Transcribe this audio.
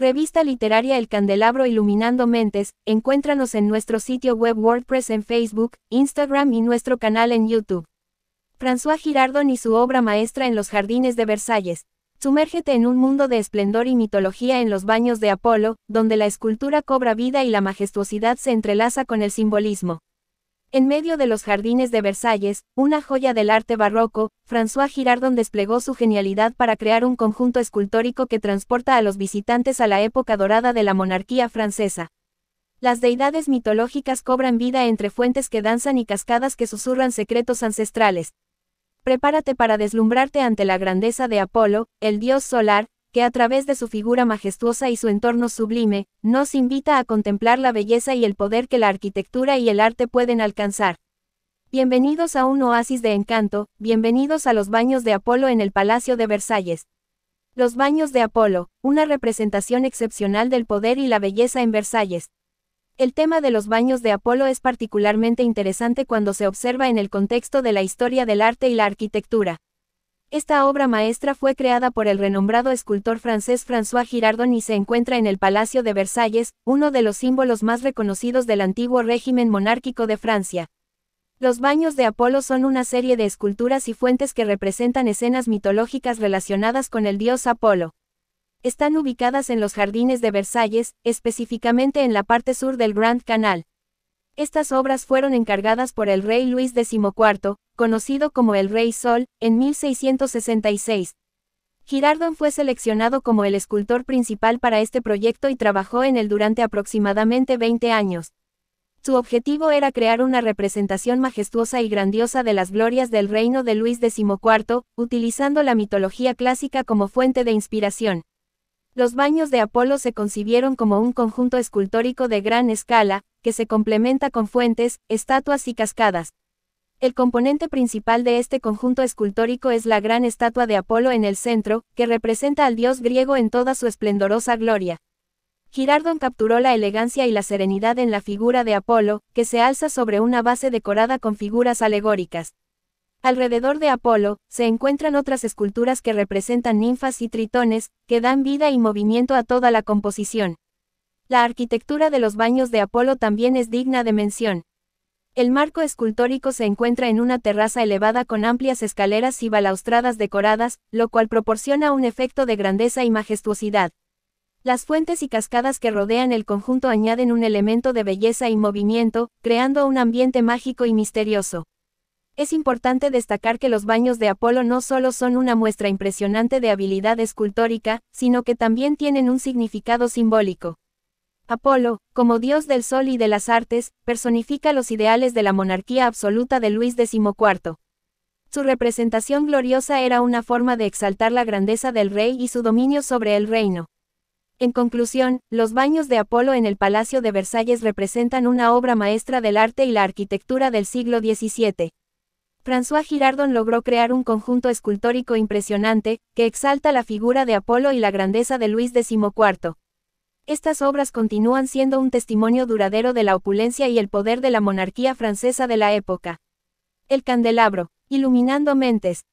Revista literaria El Candelabro Iluminando Mentes, encuéntranos en nuestro sitio web WordPress en Facebook, Instagram y nuestro canal en YouTube. François Girardon y su obra maestra en los jardines de Versalles. Sumérgete en un mundo de esplendor y mitología en los baños de Apolo, donde la escultura cobra vida y la majestuosidad se entrelaza con el simbolismo. En medio de los jardines de Versalles, una joya del arte barroco, François Girardon desplegó su genialidad para crear un conjunto escultórico que transporta a los visitantes a la época dorada de la monarquía francesa. Las deidades mitológicas cobran vida entre fuentes que danzan y cascadas que susurran secretos ancestrales. Prepárate para deslumbrarte ante la grandeza de Apolo, el dios solar, que a través de su figura majestuosa y su entorno sublime, nos invita a contemplar la belleza y el poder que la arquitectura y el arte pueden alcanzar. Bienvenidos a un oasis de encanto, bienvenidos a los baños de Apolo en el Palacio de Versalles. Los baños de Apolo, una representación excepcional del poder y la belleza en Versalles. El tema de los baños de Apolo es particularmente interesante cuando se observa en el contexto de la historia del arte y la arquitectura. Esta obra maestra fue creada por el renombrado escultor francés François Girardon y se encuentra en el Palacio de Versalles, uno de los símbolos más reconocidos del antiguo régimen monárquico de Francia. Los baños de Apolo son una serie de esculturas y fuentes que representan escenas mitológicas relacionadas con el dios Apolo. Están ubicadas en los jardines de Versalles, específicamente en la parte sur del Grand Canal. Estas obras fueron encargadas por el rey Luis XIV, conocido como el Rey Sol, en 1666. Girardon fue seleccionado como el escultor principal para este proyecto y trabajó en él durante aproximadamente 20 años. Su objetivo era crear una representación majestuosa y grandiosa de las glorias del reino de Luis XIV, utilizando la mitología clásica como fuente de inspiración. Los baños de Apolo se concibieron como un conjunto escultórico de gran escala, que se complementa con fuentes, estatuas y cascadas. El componente principal de este conjunto escultórico es la gran estatua de Apolo en el centro, que representa al dios griego en toda su esplendorosa gloria. Girardon capturó la elegancia y la serenidad en la figura de Apolo, que se alza sobre una base decorada con figuras alegóricas. Alrededor de Apolo, se encuentran otras esculturas que representan ninfas y tritones, que dan vida y movimiento a toda la composición. La arquitectura de los baños de Apolo también es digna de mención. El marco escultórico se encuentra en una terraza elevada con amplias escaleras y balaustradas decoradas, lo cual proporciona un efecto de grandeza y majestuosidad. Las fuentes y cascadas que rodean el conjunto añaden un elemento de belleza y movimiento, creando un ambiente mágico y misterioso. Es importante destacar que los baños de Apolo no solo son una muestra impresionante de habilidad escultórica, sino que también tienen un significado simbólico. Apolo, como dios del sol y de las artes, personifica los ideales de la monarquía absoluta de Luis XIV. Su representación gloriosa era una forma de exaltar la grandeza del rey y su dominio sobre el reino. En conclusión, los baños de Apolo en el Palacio de Versalles representan una obra maestra del arte y la arquitectura del siglo XVII. François Girardon logró crear un conjunto escultórico impresionante, que exalta la figura de Apolo y la grandeza de Luis XIV. Estas obras continúan siendo un testimonio duradero de la opulencia y el poder de la monarquía francesa de la época. El candelabro, iluminando mentes,